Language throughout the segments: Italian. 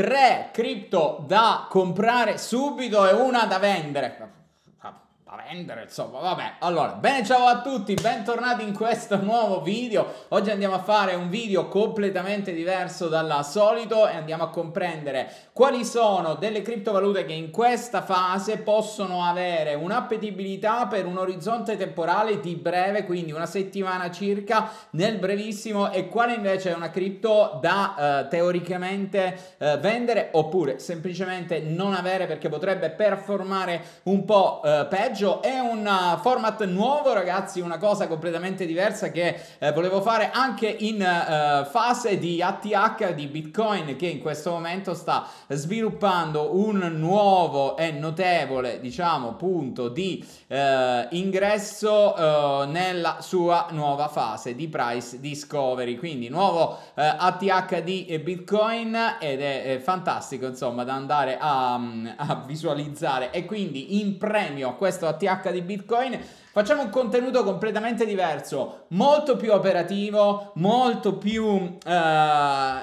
3 cripto da comprare subito e una da vendere da vendere, insomma, vabbè. Allora, bene, ciao a tutti, bentornati in questo nuovo video. Oggi andiamo a fare un video completamente diverso dal solito e andiamo a comprendere quali sono delle criptovalute che in questa fase possono avere un'appetibilità per un orizzonte temporale di breve, quindi una settimana circa nel brevissimo e quale invece è una cripto da eh, teoricamente eh, vendere oppure semplicemente non avere perché potrebbe performare un po' eh, peggio Reggio è un eh, format nuovo ragazzi, una cosa completamente diversa che eh, volevo fare anche in eh, fase di ATH di Bitcoin che in questo momento sta sviluppando un nuovo e notevole diciamo punto di eh, ingresso eh, nella sua nuova fase di price discovery, quindi nuovo ATH eh, di Bitcoin ed è, è fantastico insomma da andare a, mm, a visualizzare e quindi in premio a questo a TH di Bitcoin Facciamo un contenuto completamente diverso, molto più operativo, molto più uh,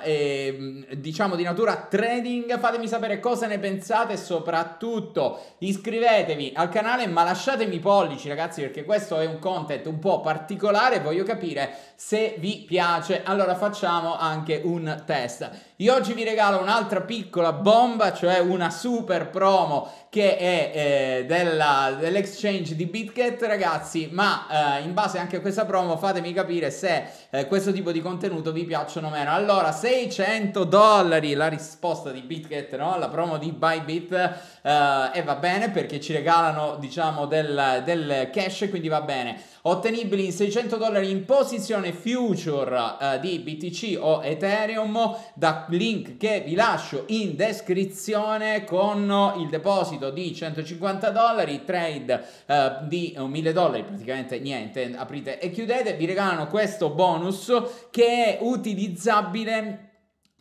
eh, mm, diciamo di natura trading. Fatemi sapere cosa ne pensate soprattutto iscrivetevi al canale ma lasciatemi pollici ragazzi perché questo è un content un po' particolare, voglio capire se vi piace. Allora facciamo anche un test. Io oggi vi regalo un'altra piccola bomba, cioè una super promo che è eh, della, dell'exchange di BitGet ragazzi ragazzi, ma eh, in base anche a questa promo fatemi capire se eh, questo tipo di contenuto vi piacciono o meno. Allora, 600 dollari la risposta di BitGet, no? La promo di Bybit eh, e va bene perché ci regalano diciamo del, del cash, quindi va bene. Ottenibili in 600 dollari in posizione future eh, di BTC o Ethereum da link che vi lascio in descrizione con il deposito di 150 dollari, trade uh, di 1000 dollari, praticamente niente, aprite e chiudete, vi regalano questo bonus che è utilizzabile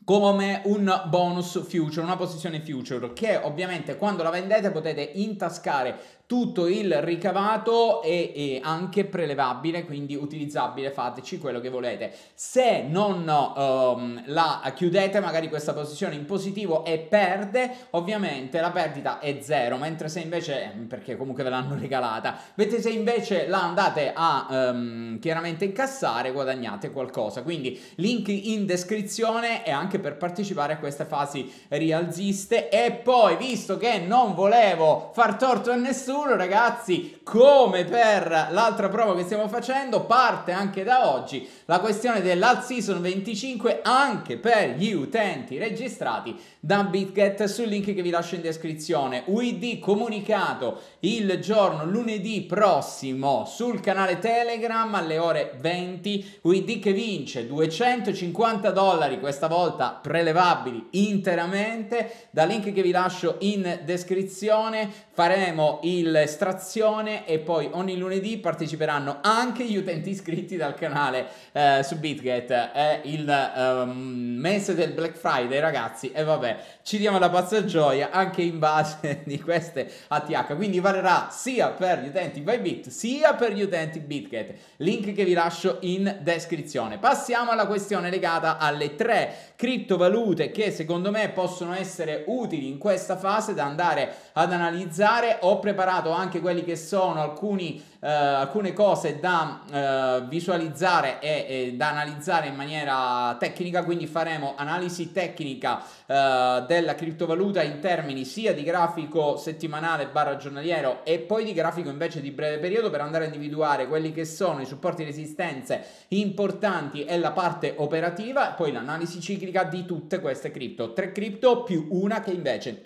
come un bonus future, una posizione future che ovviamente quando la vendete potete intascare tutto il ricavato è, è, anche prelevabile, quindi utilizzabile, fateci quello che volete. Se non um, la chiudete magari questa posizione in positivo e perde, ovviamente la perdita è zero, mentre se invece, eh, perché comunque ve l'hanno regalata, mentre se invece la andate a um, chiaramente incassare guadagnate qualcosa. Quindi link in descrizione e anche per partecipare a queste fasi rialziste e poi visto che non volevo far torto a nessuno nessuno ragazzi come per l'altra prova che stiamo facendo parte anche da oggi la questione dell'Alt Season 25 anche per gli utenti registrati da BitGet sul link che vi lascio in descrizione UID comunicato il giorno lunedì prossimo sul canale Telegram alle ore 20 UID che vince 250 dollari questa volta prelevabili interamente da link che vi lascio in descrizione Faremo l'estrazione e poi ogni lunedì parteciperanno anche gli utenti iscritti dal canale eh, su BitGet. È il um, mese del Black Friday, ragazzi. E vabbè, ci diamo la pazza gioia anche in base di queste ATH. Quindi varerà sia per gli utenti Bybit sia per gli utenti BitGet. Link che vi lascio in descrizione. Passiamo alla questione legata alle tre criptovalute che secondo me possono essere utili in questa fase da andare ad analizzare utilizzare. Ho preparato anche quelli che sono alcuni, eh, alcune cose da eh, visualizzare e, e, da analizzare in maniera tecnica, quindi faremo analisi tecnica eh, della criptovaluta in termini sia di grafico settimanale barra giornaliero e poi di grafico invece di breve periodo per andare a individuare quelli che sono i supporti di resistenze importanti e la parte operativa, poi l'analisi ciclica di tutte queste cripto. Tre cripto più una che invece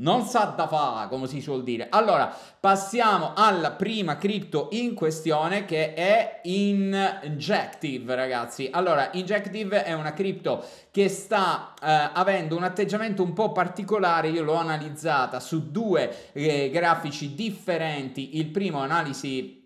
non sa da fa, come si suol dire. Allora, passiamo alla prima cripto in questione che è Injective, ragazzi. Allora, Injective è una cripto che sta eh, avendo un atteggiamento un po' particolare, io l'ho analizzata su due eh, grafici differenti, il primo analisi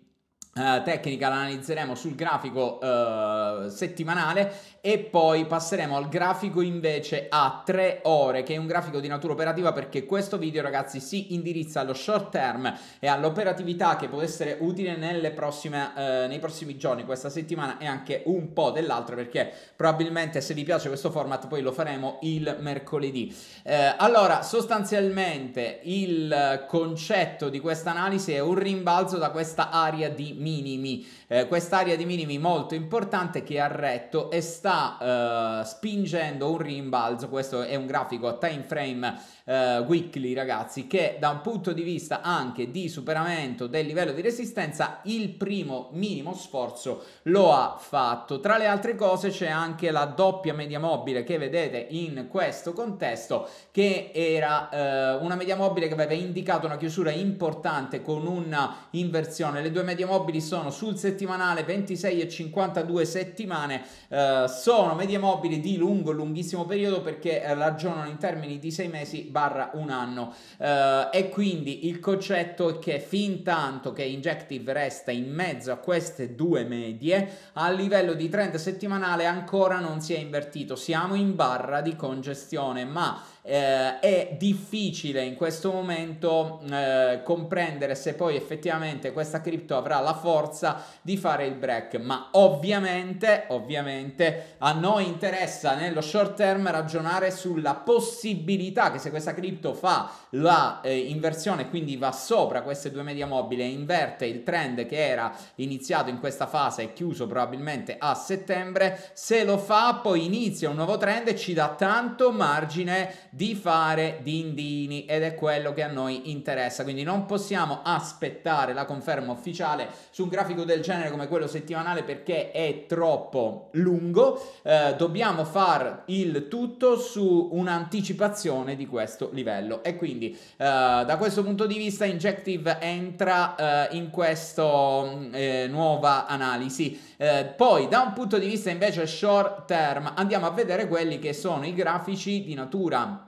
eh, tecnica l'analizzeremo sul grafico eh, settimanale e poi passeremo al grafico invece a 3 ore che è un grafico di natura operativa perché questo video ragazzi si indirizza allo short term e all'operatività che può essere utile prossime, eh, nei prossimi giorni questa settimana e anche un po' dell'altro perché probabilmente se vi piace questo format poi lo faremo il mercoledì eh, allora sostanzialmente il concetto di questa analisi è un rimbalzo da questa area di minimi eh, quest'area di minimi molto importante che ha retto e sta eh, spingendo un rimbalzo, questo è un grafico a time frame eh, weekly ragazzi, che da un punto di vista anche di superamento del livello di resistenza il primo minimo sforzo lo ha fatto. Tra le altre cose c'è anche la doppia media mobile che vedete in questo contesto che era eh, una media mobile che aveva indicato una chiusura importante con una inversione. Le due media mobili sono sul 70 settimanale 26 e 52 settimane eh, sono medie mobili di lungo lunghissimo periodo perché eh, ragionano in termini di 6 mesi barra un anno eh, e quindi il concetto è che fin tanto che Injective resta in mezzo a queste due medie a livello di trend settimanale ancora non si è invertito siamo in barra di congestione ma eh, è difficile in questo momento eh, comprendere se poi effettivamente questa cripto avrà la forza di fare il break, ma ovviamente, ovviamente a noi interessa nello short term ragionare sulla possibilità che se questa cripto fa la eh, inversione, quindi va sopra queste due media mobili e inverte il trend che era iniziato in questa fase e chiuso probabilmente a settembre, se lo fa poi inizia un nuovo trend e ci dà tanto margine di fare dindini ed è quello che a noi interessa, quindi non possiamo aspettare la conferma ufficiale su un grafico del genere come quello settimanale perché è troppo lungo, eh, dobbiamo far il tutto su un'anticipazione di questo livello e quindi eh, da questo punto di vista Injective entra eh, in questa mm, eh, nuova analisi. Eh, poi da un punto di vista invece short term andiamo a vedere quelli che sono i grafici di natura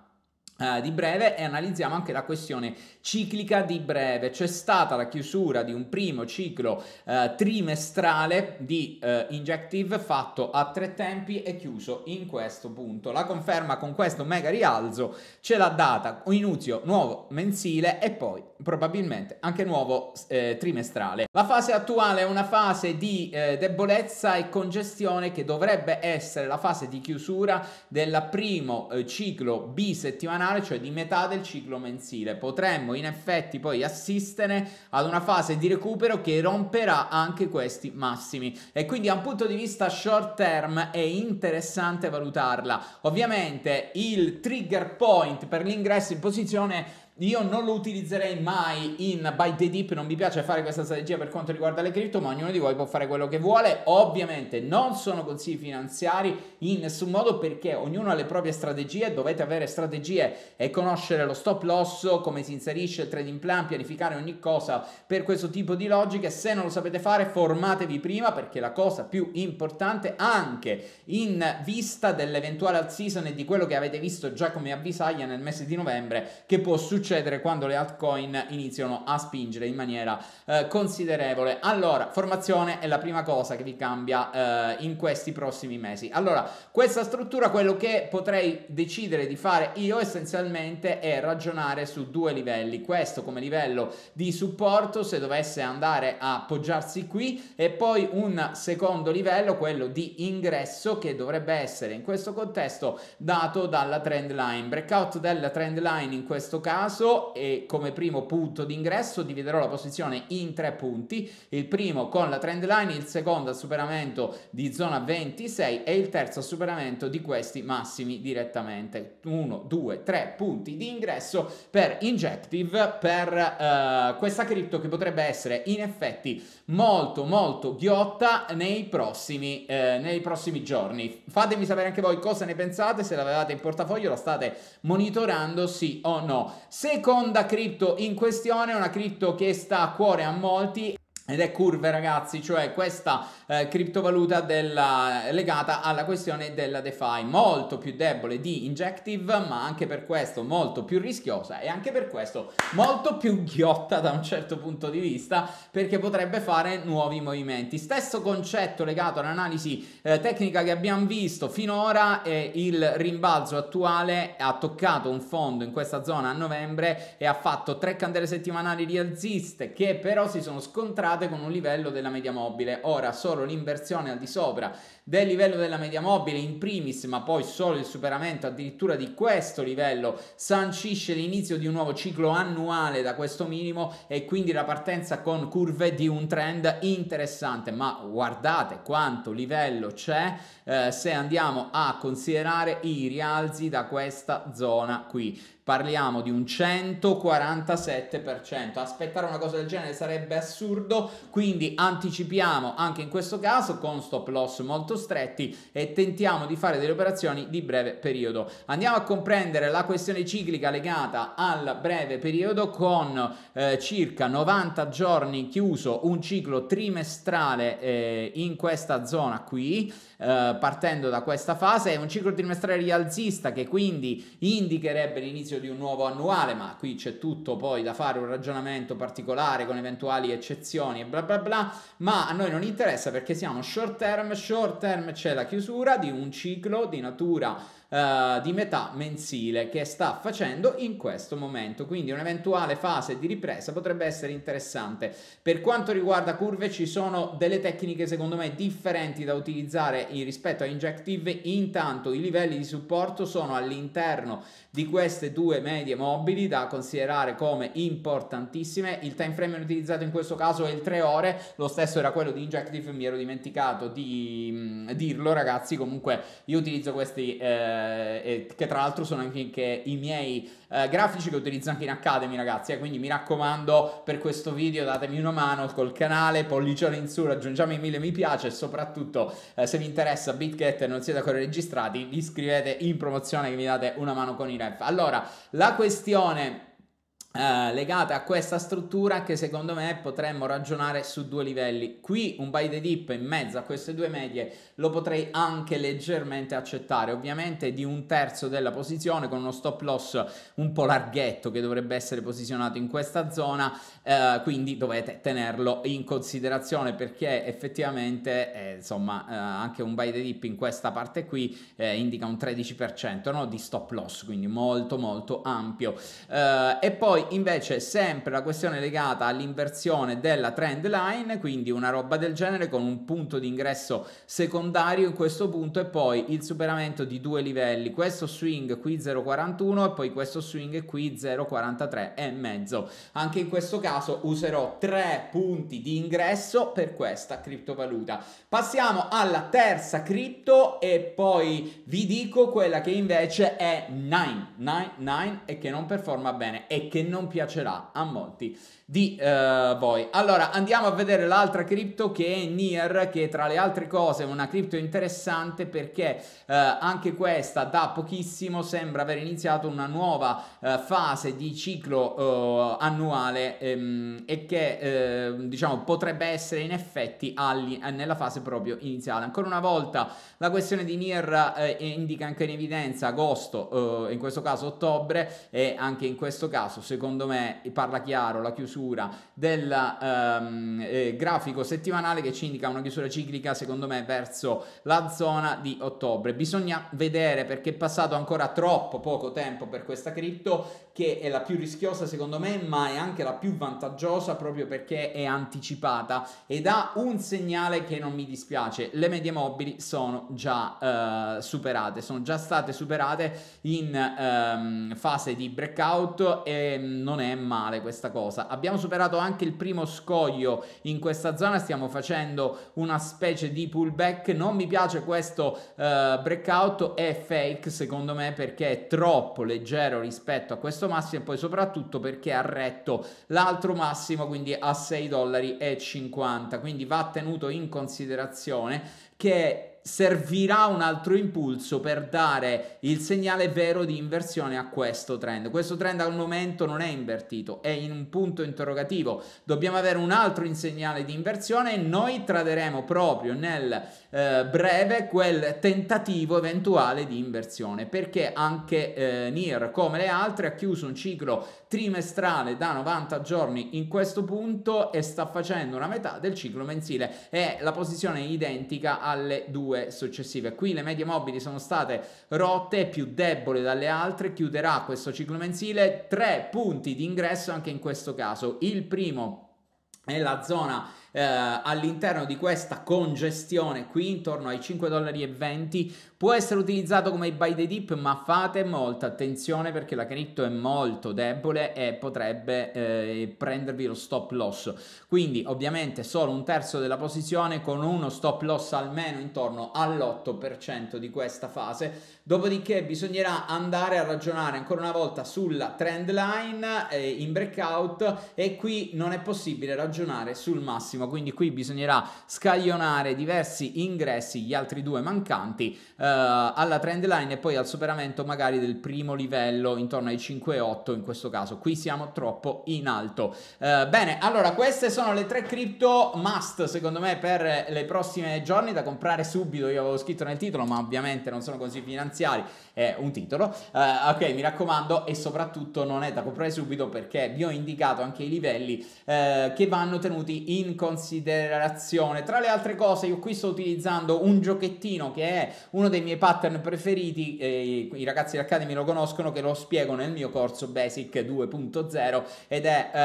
Uh, di breve e analizziamo anche la questione ciclica di breve. C'è stata la chiusura di un primo ciclo uh, trimestrale di uh, injective fatto a tre tempi e chiuso in questo punto. La conferma con questo mega rialzo ce l'ha data inizio nuovo mensile e poi probabilmente anche nuovo eh, trimestrale. La fase attuale è una fase di eh, debolezza e congestione che dovrebbe essere la fase di chiusura del primo eh, ciclo bisettimanale, cioè di metà del ciclo mensile. Potremmo in effetti poi assistere ad una fase di recupero che romperà anche questi massimi e quindi da un punto di vista short term è interessante valutarla. Ovviamente il trigger point per l'ingresso in posizione io non lo utilizzerei mai in buy the dip, non mi piace fare questa strategia per quanto riguarda le cripto, ma ognuno di voi può fare quello che vuole. Ovviamente non sono consigli finanziari in nessun modo perché ognuno ha le proprie strategie, dovete avere strategie e conoscere lo stop loss, come si inserisce il trading plan, pianificare ogni cosa per questo tipo di logiche. Se non lo sapete fare, formatevi prima perché la cosa più importante anche in vista dell'eventuale alt season e di quello che avete visto già come avvisaglia nel mese di novembre che può succedere succedere quando le altcoin iniziano a spingere in maniera eh, considerevole. Allora, formazione è la prima cosa che vi cambia eh, in questi prossimi mesi. Allora, questa struttura, quello che potrei decidere di fare io essenzialmente è ragionare su due livelli. Questo come livello di supporto se dovesse andare a poggiarsi qui e poi un secondo livello, quello di ingresso che dovrebbe essere in questo contesto dato dalla trend line. Breakout della trend line in questo caso passo e come primo punto d'ingresso dividerò la posizione in tre punti, il primo con la trend line, il secondo a superamento di zona 26 e il terzo a superamento di questi massimi direttamente. 1, 2, 3 punti di ingresso per Injective per uh, questa cripto che potrebbe essere in effetti molto molto ghiotta nei prossimi, eh, nei prossimi giorni. Fatemi sapere anche voi cosa ne pensate, se l'avevate in portafoglio, la state monitorando sì o no. Se Seconda cripto in questione, una cripto che sta a cuore a molti, ed è curve ragazzi, cioè questa eh, criptovaluta della, legata alla questione della DeFi, molto più debole di Injective, ma anche per questo molto più rischiosa e anche per questo molto più ghiotta da un certo punto di vista, perché potrebbe fare nuovi movimenti. Stesso concetto legato all'analisi eh, tecnica che abbiamo visto finora, eh, il rimbalzo attuale ha toccato un fondo in questa zona a novembre e ha fatto tre candele settimanali rialziste che però si sono scontrate state con un livello della media mobile. Ora solo l'inversione al di sopra del livello della media mobile in primis, ma poi solo il superamento addirittura di questo livello sancisce l'inizio di un nuovo ciclo annuale da questo minimo e quindi la partenza con curve di un trend interessante. Ma guardate quanto livello c'è eh, se andiamo a considerare i rialzi da questa zona qui. Parliamo di un 147%. Aspettare una cosa del genere sarebbe assurdo, quindi anticipiamo anche in questo caso con stop loss molto stretti e tentiamo di fare delle operazioni di breve periodo. Andiamo a comprendere la questione ciclica legata al breve periodo con eh, circa 90 giorni chiuso un ciclo trimestrale eh, in questa zona qui. Eh, partendo da questa fase, è un ciclo trimestrale rialzista che quindi indicherebbe l'inizio di un nuovo annuale, ma qui c'è tutto poi da fare un ragionamento particolare con eventuali eccezioni e bla bla bla, ma a noi non interessa perché siamo short term, short term c'è la chiusura di un ciclo di natura Uh, di metà mensile che sta facendo in questo momento. Quindi un'eventuale fase di ripresa potrebbe essere interessante. Per quanto riguarda curve, ci sono delle tecniche secondo me differenti da utilizzare rispetto rispetto a Injective, intanto i livelli di supporto sono all'interno di queste due medie mobili da considerare come importantissime. Il time frame utilizzato in questo caso è il 3 ore, lo stesso era quello di Injective, mi ero dimenticato di mh, mm, dirlo ragazzi, comunque io utilizzo questi eh, che tra l'altro sono anche i miei eh, grafici che utilizzo anche in Academy ragazzi, eh, quindi mi raccomando per questo video datemi una mano col canale, pollicione in su, raggiungiamo i mille mi piace e soprattutto eh, se vi interessa BitGetter non siete ancora registrati, vi iscrivete in promozione che mi date una mano con i ref. Allora, la questione eh, legate a questa struttura che secondo me potremmo ragionare su due livelli. Qui un buy the dip in mezzo a queste due medie lo potrei anche leggermente accettare, ovviamente di un terzo della posizione con uno stop loss un po' larghetto che dovrebbe essere posizionato in questa zona, eh, quindi dovete tenerlo in considerazione perché effettivamente eh, insomma eh, anche un buy the dip in questa parte qui eh, indica un 13% no? di stop loss, quindi molto molto ampio. Eh, e poi invece sempre la questione legata all'inversione della trend line, quindi una roba del genere con un punto di ingresso secondario in questo punto e poi il superamento di due livelli, questo swing qui 0,41 e poi questo swing qui 0,43 e mezzo. Anche in questo caso userò tre punti di ingresso per questa criptovaluta. Passiamo alla terza cripto e poi vi dico quella che invece è 999 e che non performa bene e che non non piacerà a molti di uh, voi. Allora andiamo a vedere l'altra cripto che è Nier, che tra le altre cose è una cripto interessante perché uh, anche questa da pochissimo sembra aver iniziato una nuova uh, fase di ciclo annuale ehm, e che diciamo potrebbe essere in effetti alli- nella fase proprio iniziale. Ancora una volta la questione di Nier indica anche in evidenza agosto, in questo caso ottobre e anche in questo caso se secondo me, parla chiaro la chiusura del ehm, eh, grafico settimanale che ci indica una chiusura ciclica, secondo me, verso la zona di ottobre. Bisogna vedere perché è passato ancora troppo poco tempo per questa cripto, che è la più rischiosa secondo me, ma è anche la più vantaggiosa proprio perché è anticipata ed ha un segnale che non mi dispiace. Le medie mobili sono già eh, superate, sono già state superate in ehm, fase di breakout e non è male questa cosa. Abbiamo superato anche il primo scoglio in questa zona, stiamo facendo una specie di pullback. Non mi piace questo uh, breakout, è fake secondo me perché è troppo leggero rispetto a questo massimo e poi soprattutto perché ha retto l'altro massimo, quindi a 6,50 dollari. Quindi va tenuto in considerazione che servirà un altro impulso per dare il segnale vero di inversione a questo trend. Questo trend al momento non è invertito, è in un punto interrogativo. Dobbiamo avere un altro segnale di inversione e noi traderemo proprio nel eh, breve quel tentativo eventuale di inversione, perché anche eh, NIR, come le altre, ha chiuso un ciclo trimestrale da 90 giorni in questo punto e sta facendo una metà del ciclo mensile. È la posizione identica alle due due successive. Qui le medie mobili sono state rotte, più debole dalle altre, chiuderà questo ciclo mensile. Tre punti di ingresso anche in questo caso. Il primo è la zona eh, all'interno di questa congestione qui intorno ai 5,20 dollari Può essere utilizzato come buy the dip, ma fate molta attenzione perché la cripto è molto debole e potrebbe eh, prendervi lo stop loss. Quindi ovviamente solo un terzo della posizione con uno stop loss almeno intorno all'8% di questa fase. Dopodiché bisognerà andare a ragionare ancora una volta sulla trend line eh, in breakout e qui non è possibile ragionare sul massimo, quindi qui bisognerà scaglionare diversi ingressi, gli altri due mancanti. Eh, eh, alla trend line e poi al superamento magari del primo livello intorno ai 5,8 in questo caso. Qui siamo troppo in alto. Uh, bene, allora queste sono le tre cripto must secondo me per le prossime giorni da comprare subito. Io avevo scritto nel titolo, ma ovviamente non sono così finanziari, è un titolo. Uh, ok, mi raccomando e soprattutto non è da comprare subito perché vi ho indicato anche i livelli uh, che vanno tenuti in considerazione. Tra le altre cose, io qui sto utilizzando un giochettino che è uno dei dei miei pattern preferiti, eh, i ragazzi di dell'Academy lo conoscono, che lo spiego nel mio corso Basic 2.0 ed è eh,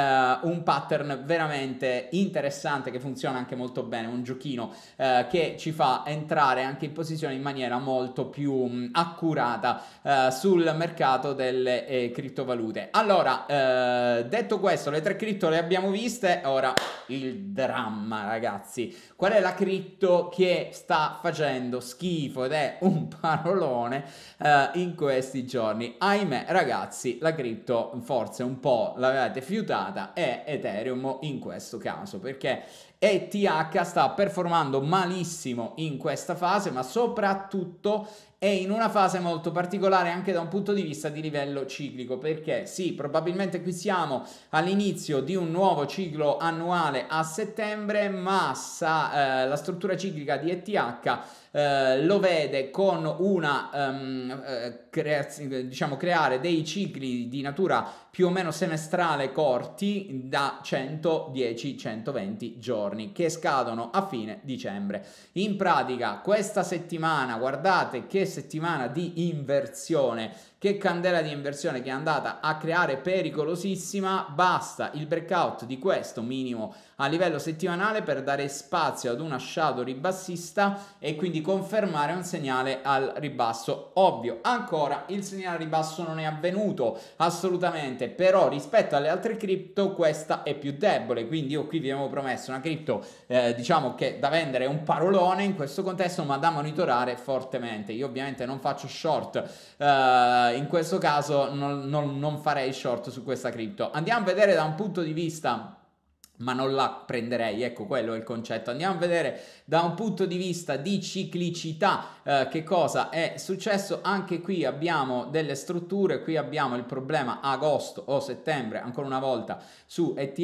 un pattern veramente interessante che funziona anche molto bene, un giochino eh, che ci fa entrare anche in posizione in maniera molto più mh, mm, accurata eh, sul mercato delle eh, criptovalute. Allora, eh, detto questo, le tre cripto le abbiamo viste, ora il dramma ragazzi. Qual è la cripto che sta facendo schifo ed è un parolone eh, in questi giorni. Ahimè, ragazzi, la cripto forse un po' l'avete fiutata e Ethereum in questo caso, perché ETH sta performando malissimo in questa fase, ma soprattutto è in una fase molto particolare anche da un punto di vista di livello ciclico, perché sì, probabilmente qui siamo all'inizio di un nuovo ciclo annuale a settembre, ma sa, eh, la struttura ciclica di ETH eh, lo vede con una ehm, eh, crea- diciamo creare dei cicli di natura più o meno semestrale corti da 110-120 giorni che scadono a fine dicembre. In pratica questa settimana, guardate che settimana di inversione che candela di inversione che è andata a creare pericolosissima, basta il breakout di questo minimo a livello settimanale per dare spazio ad una shadow ribassista e quindi confermare un segnale al ribasso ovvio. Ancora il segnale al ribasso non è avvenuto assolutamente, però rispetto alle altre cripto questa è più debole, quindi io qui vi avevo promesso una cripto eh, diciamo che da vendere è un parolone in questo contesto ma da monitorare fortemente. Io ovviamente non faccio short eh, eh, in questo caso non, non, non farei short su questa cripto. Andiamo a vedere da un punto di vista ma non la prenderei, ecco quello è il concetto. Andiamo a vedere da un punto di vista di ciclicità eh, che cosa è successo? Anche qui abbiamo delle strutture, qui abbiamo il problema agosto o settembre, ancora una volta su ETH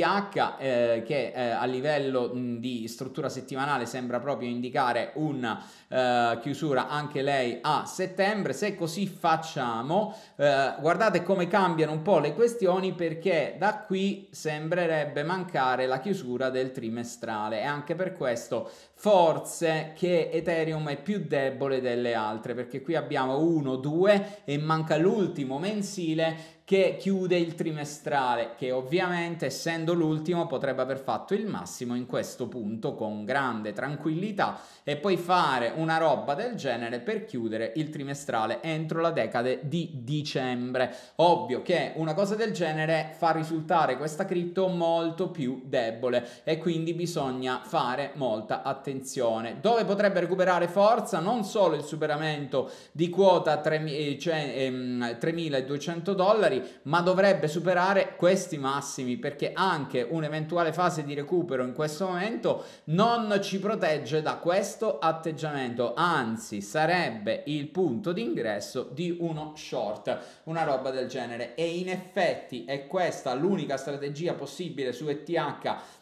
eh, che eh, a livello mh, di struttura settimanale sembra proprio indicare una eh, chiusura anche lei a settembre. Se così facciamo, eh, guardate come cambiano un po' le questioni perché da qui sembrerebbe mancare la chiusura del trimestrale e anche per questo forse che Ethereum è più debole consapevole delle altre, perché qui abbiamo uno, due e manca l'ultimo mensile che chiude il trimestrale, che ovviamente essendo l'ultimo potrebbe aver fatto il massimo in questo punto con grande tranquillità e poi fare una roba del genere per chiudere il trimestrale entro la decade di dicembre. Ovvio che una cosa del genere fa risultare questa cripto molto più debole e quindi bisogna fare molta attenzione. Dove potrebbe recuperare forza? Non solo il superamento di quota 3200 eh, cioè, ehm, dollari, europei, ma dovrebbe superare questi massimi perché anche un'eventuale fase di recupero in questo momento non ci protegge da questo atteggiamento, anzi sarebbe il punto d'ingresso di uno short, una roba del genere e in effetti è questa l'unica strategia possibile su ETH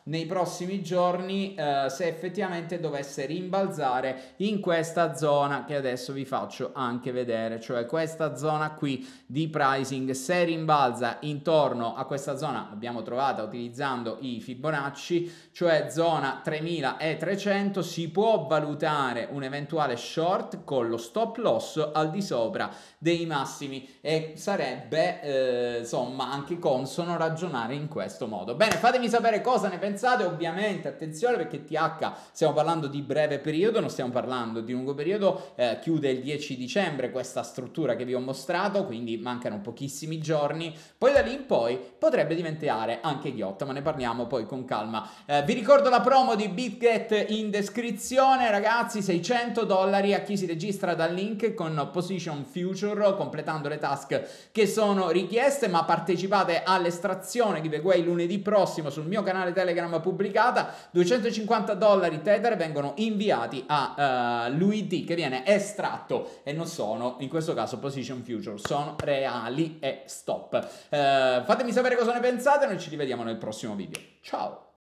nei prossimi giorni eh, se effettivamente dovesse rimbalzare in questa zona che adesso vi faccio anche vedere, cioè questa zona qui di pricing se rimbalza intorno a questa zona l'abbiamo trovata utilizzando i Fibonacci, cioè zona 3300, si può valutare un eventuale short con lo stop loss al di sopra dei massimi e sarebbe eh, insomma anche consono ragionare in questo modo. Bene, fatemi sapere cosa ne pensate, ovviamente attenzione perché TH stiamo parlando di breve periodo, non stiamo parlando di lungo periodo, eh, chiude il 10 dicembre questa struttura che vi ho mostrato, quindi mancano pochissimi giorni giorni, poi da lì in poi potrebbe diventare anche ghiotto, ma ne parliamo poi con calma. Eh, vi ricordo la promo di BitGet in descrizione, ragazzi, 600 dollari a chi si registra dal link con Position Future, completando le task che sono richieste, ma partecipate all'estrazione di giveaway lunedì prossimo sul mio canale Telegram pubblicata, 250 dollari Tether vengono inviati a uh, eh, Luigi che viene estratto e non sono, in questo caso Position Future, sono reali e stop. Eh, fatemi sapere cosa ne pensate, noi ci rivediamo nel prossimo video. Ciao!